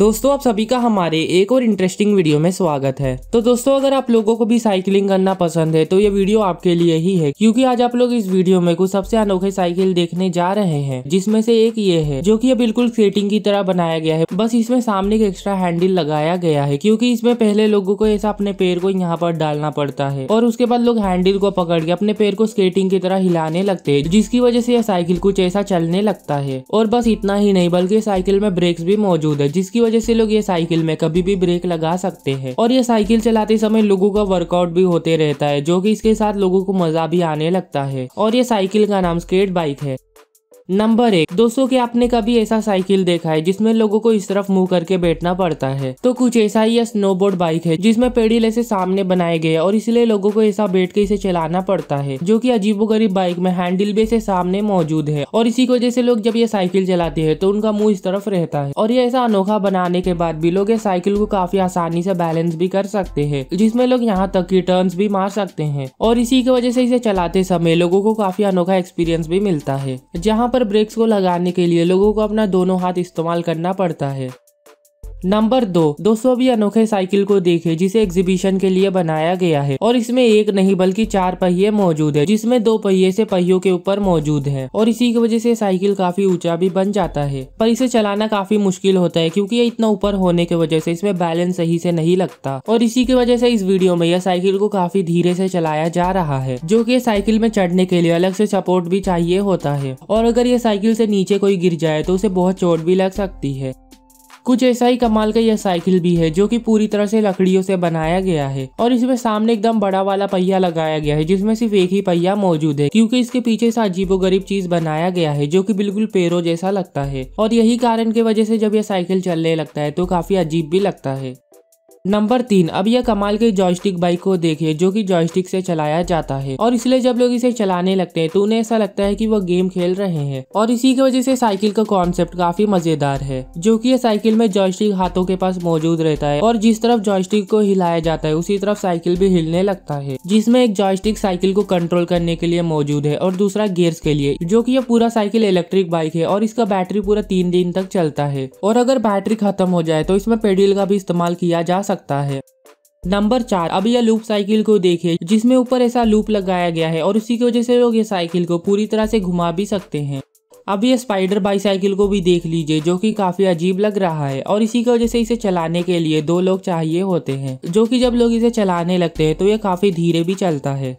दोस्तों आप सभी का हमारे एक और इंटरेस्टिंग वीडियो में स्वागत है तो दोस्तों अगर आप लोगों को भी साइकिलिंग करना पसंद है तो ये वीडियो आपके लिए ही है क्योंकि आज आप लोग इस वीडियो में कुछ सबसे अनोखे साइकिल देखने जा रहे हैं जिसमें से एक ये है जो कि ये बिल्कुल सेटिंग की तरह बनाया गया है बस इसमें सामने एक एक्स्ट्रा हैंडल लगाया गया है क्यूँकी इसमें पहले लोगो को ऐसा अपने पैर को यहाँ पर डालना पड़ता है और उसके बाद लोग हैंडल को पकड़ के अपने पैर को स्केटिंग की तरह हिलाने लगते है जिसकी वजह से यह साइकिल कुछ ऐसा चलने लगता है और बस इतना ही नहीं बल्कि साइकिल में ब्रेक्स भी मौजूद है जिसकी वजह से लोग ये साइकिल में कभी भी ब्रेक लगा सकते हैं और ये साइकिल चलाते समय लोगों का वर्कआउट भी होते रहता है जो की इसके साथ लोगों को मजा भी आने लगता है और ये साइकिल का नाम स्केट बाइक है नंबर एक दोस्तों के आपने कभी ऐसा साइकिल देखा है जिसमें लोगों को इस तरफ मुंह करके बैठना पड़ता है तो कुछ ऐसा ही यह स्नोबोर्ड बाइक है जिसमें पेडिल ऐसे सामने बनाए गए और इसलिए लोगों को ऐसा बैठ के इसे चलाना पड़ता है जो की अजीबोगरीब बाइक में हैंडल भी ऐसे सामने मौजूद है और इसी की वजह से लोग जब ये साइकिल चलाते हैं तो उनका मुंह इस तरफ रहता है और ये ऐसा अनोखा बनाने के बाद भी लोग ये साइकिल को काफी आसानी से बैलेंस भी कर सकते हैं जिसमें लोग यहाँ तक की टर्न भी मार सकते हैं और इसी की वजह से इसे चलाते समय लोगों को काफी अनोखा एक्सपीरियंस भी मिलता है जहाँ पर ब्रेक्स को लगाने के लिए लोगों को अपना दोनों हाथ इस्तेमाल करना पड़ता है नंबर दो दोस्तों अभी अनोखे साइकिल को देखें जिसे एग्जीबिशन के लिए बनाया गया है और इसमें एक नहीं बल्कि चार पहिए मौजूद है जिसमें दो पहिए से पहियों के ऊपर मौजूद है और इसी की वजह से साइकिल काफी ऊंचा भी बन जाता है पर इसे चलाना काफी मुश्किल होता है क्योंकि ये इतना ऊपर होने की वजह से इसमें बैलेंस सही से नहीं लगता और इसी की वजह से इस वीडियो में यह साइकिल को काफी धीरे से चलाया जा रहा है जो की साइकिल में चढ़ने के लिए अलग से सपोर्ट भी चाहिए होता है और अगर ये साइकिल से नीचे कोई गिर जाए तो उसे बहुत चोट भी लग सकती है कुछ ऐसा ही कमाल का यह साइकिल भी है जो कि पूरी तरह से लकड़ियों से बनाया गया है और इसमें सामने एकदम बड़ा वाला पहिया लगाया गया है जिसमें सिर्फ एक ही पहिया मौजूद है क्योंकि इसके पीछे से गरीब चीज बनाया गया है जो कि बिल्कुल पेरो जैसा लगता है और यही कारण की वजह से जब यह साइकिल चलने लगता है तो काफी अजीब भी लगता है नंबर तीन अब यह कमाल के जॉयस्टिक बाइक को देखिए जो कि जॉयस्टिक से चलाया जाता है और इसलिए जब लोग इसे चलाने लगते हैं तो उन्हें ऐसा लगता है कि वो गेम खेल रहे हैं और इसी की वजह से साइकिल का कॉन्सेप्ट काफी मजेदार है जो कि साइकिल में जॉयस्टिक हाथों के पास मौजूद रहता है और जिस तरफ जॉयस्टिक को हिलाया जाता है उसी तरफ साइकिल भी हिलने लगता है जिसमे एक जॉयस्टिक साइकिल को कंट्रोल करने के लिए मौजूद है और दूसरा गियर्स के लिए जो की यह पूरा साइकिल इलेक्ट्रिक बाइक है और इसका बैटरी पूरा तीन दिन तक चलता है और अगर बैटरी खत्म हो जाए तो इसमें पेडिल का भी इस्तेमाल किया जा सकता सकता है नंबर चार अब यह लूप साइकिल को देखिए जिसमें ऊपर ऐसा लूप लगाया गया है और उसी की वजह से लोग ये साइकिल को पूरी तरह से घुमा भी सकते हैं अब ये स्पाइडर बाईसाइकिल को भी देख लीजिए जो कि काफ़ी अजीब लग रहा है और इसी की वजह से इसे चलाने के लिए दो लोग चाहिए होते हैं जो कि जब लोग इसे चलाने लगते हैं तो ये काफ़ी धीरे भी चलता है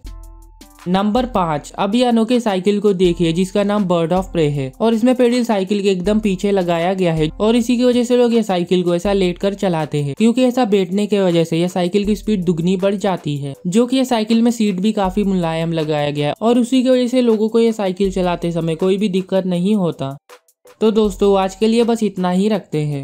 नंबर पांच अब ये अनोखे साइकिल को देखिए जिसका नाम बर्ड ऑफ प्रे है और इसमें पेडिल साइकिल के एकदम पीछे लगाया गया है और इसी की वजह से लोग ये साइकिल को ऐसा लेट कर चलाते हैं क्योंकि ऐसा बैठने की वजह से यह साइकिल की स्पीड दुगनी बढ़ जाती है जो कि यह साइकिल में सीट भी काफी मुलायम लगाया गया है और उसी की वजह से लोगों को यह साइकिल चलाते समय कोई भी दिक्कत नहीं होता तो दोस्तों आज के लिए बस इतना ही रखते हैं